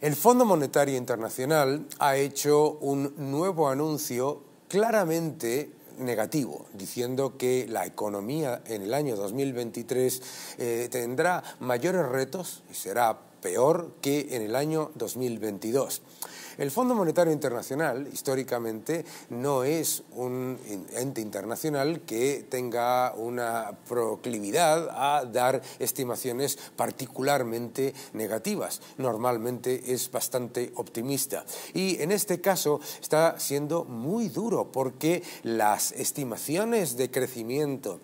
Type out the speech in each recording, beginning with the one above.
El Fondo Monetario Internacional ha hecho un nuevo anuncio claramente negativo, diciendo que la economía en el año 2023 eh, tendrá mayores retos y será peor que en el año 2022. El Fondo Monetario Internacional históricamente no es un ente internacional que tenga una proclividad a dar estimaciones particularmente negativas. Normalmente es bastante optimista y en este caso está siendo muy duro porque las estimaciones de crecimiento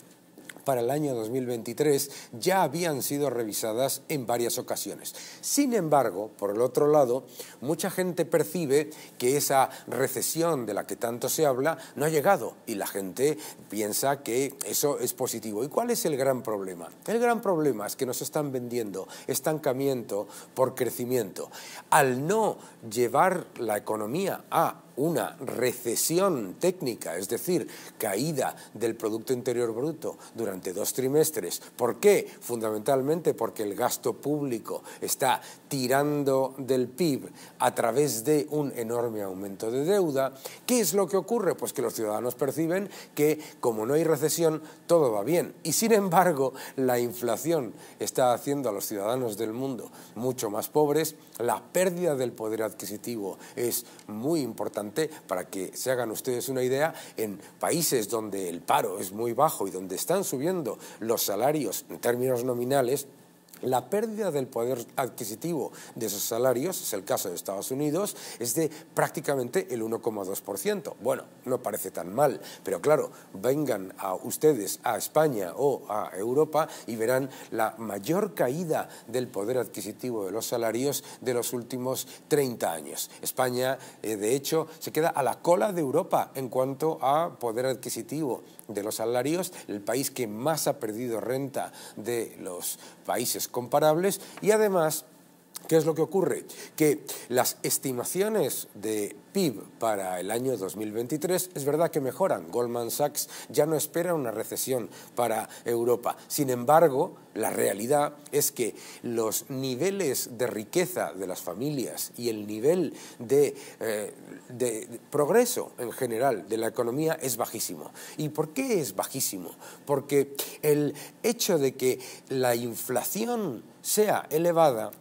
para el año 2023 ya habían sido revisadas en varias ocasiones. Sin embargo, por el otro lado, mucha gente percibe que esa recesión de la que tanto se habla no ha llegado y la gente piensa que eso es positivo. ¿Y cuál es el gran problema? El gran problema es que nos están vendiendo estancamiento por crecimiento. Al no llevar la economía a una recesión técnica, es decir, caída del Producto Interior Bruto durante dos trimestres. ¿Por qué? Fundamentalmente porque el gasto público está tirando del PIB a través de un enorme aumento de deuda. ¿Qué es lo que ocurre? Pues que los ciudadanos perciben que como no hay recesión, todo va bien. Y sin embargo, la inflación está haciendo a los ciudadanos del mundo mucho más pobres, la pérdida del poder adquisitivo es muy importante para que se hagan ustedes una idea en países donde el paro es muy bajo y donde están subiendo los salarios en términos nominales, la pérdida del poder adquisitivo de esos salarios, es el caso de Estados Unidos, es de prácticamente el 1,2%. Bueno, no parece tan mal, pero claro, vengan a ustedes a España o a Europa y verán la mayor caída del poder adquisitivo de los salarios de los últimos 30 años. España, eh, de hecho, se queda a la cola de Europa en cuanto a poder adquisitivo de los salarios, el país que más ha perdido renta de los países comparables y además ¿Qué es lo que ocurre? Que las estimaciones de PIB para el año 2023 es verdad que mejoran. Goldman Sachs ya no espera una recesión para Europa. Sin embargo, la realidad es que los niveles de riqueza de las familias y el nivel de, eh, de progreso en general de la economía es bajísimo. ¿Y por qué es bajísimo? Porque el hecho de que la inflación sea elevada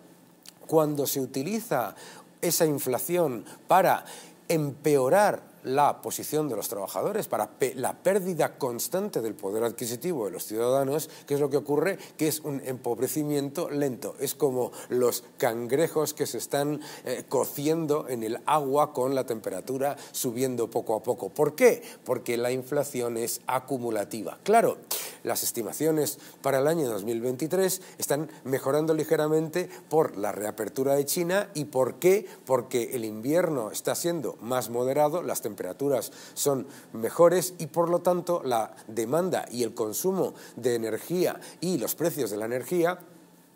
cuando se utiliza esa inflación para empeorar la posición de los trabajadores, para la pérdida constante del poder adquisitivo de los ciudadanos, que es lo que ocurre, que es un empobrecimiento lento. Es como los cangrejos que se están eh, cociendo en el agua con la temperatura subiendo poco a poco. ¿Por qué? Porque la inflación es acumulativa. Claro, las estimaciones para el año 2023 están mejorando ligeramente por la reapertura de China y ¿por qué? Porque el invierno está siendo más moderado, las temperaturas son mejores y por lo tanto la demanda y el consumo de energía y los precios de la energía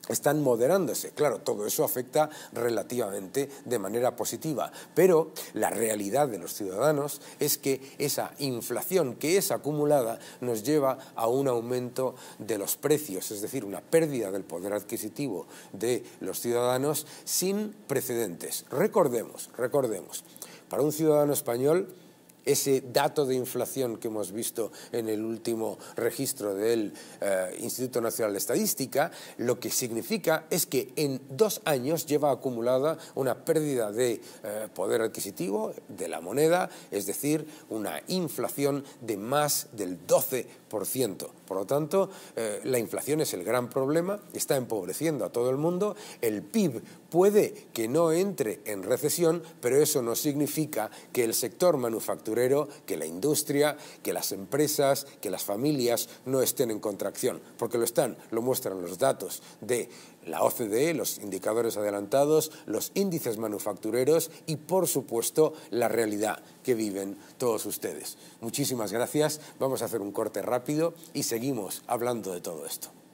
están moderándose. Claro, todo eso afecta relativamente de manera positiva, pero la realidad de los ciudadanos es que esa inflación que es acumulada nos lleva a un aumento de los precios, es decir, una pérdida del poder adquisitivo de los ciudadanos sin precedentes. Recordemos, recordemos, para un ciudadano español ese dato de inflación que hemos visto en el último registro del eh, Instituto Nacional de Estadística, lo que significa es que en dos años lleva acumulada una pérdida de eh, poder adquisitivo de la moneda, es decir, una inflación de más del 12%. Por lo tanto, eh, la inflación es el gran problema, está empobreciendo a todo el mundo, el PIB puede que no entre en recesión, pero eso no significa que el sector manufacturero que la industria, que las empresas, que las familias no estén en contracción, porque lo están, lo muestran los datos de la OCDE, los indicadores adelantados, los índices manufactureros y, por supuesto, la realidad que viven todos ustedes. Muchísimas gracias. Vamos a hacer un corte rápido y seguimos hablando de todo esto.